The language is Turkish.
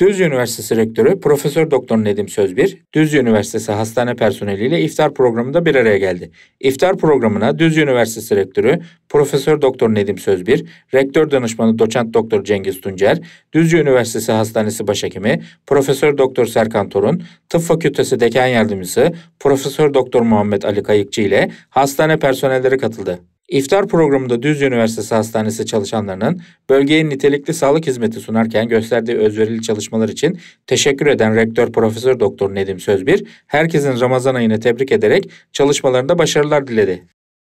Düzce Üniversitesi Rektörü Profesör Doktor Nedim Sözbir, Düzce Üniversitesi hastane personeliyle iftar programında bir araya geldi. İftar programına Düzce Üniversitesi Rektörü Profesör Doktor Nedim Sözbir, Rektör Danışmanı Doçent Doktor Cengiz Tuncer, Düzce Üniversitesi Hastanesi Başhekimi Profesör Doktor Serkan Torun, Tıp Fakültesi Dekan Yardımcısı Profesör Doktor Muhammed Ali Kayıkçı ile hastane personelleri katıldı. İftar programında Düz Üniversitesi Hastanesi çalışanlarının bölgeye nitelikli sağlık hizmeti sunarken gösterdiği özverili çalışmalar için teşekkür eden Rektör Profesör Doktor Nedim Sözbir, herkesin Ramazan ayını tebrik ederek çalışmalarında başarılar diledi.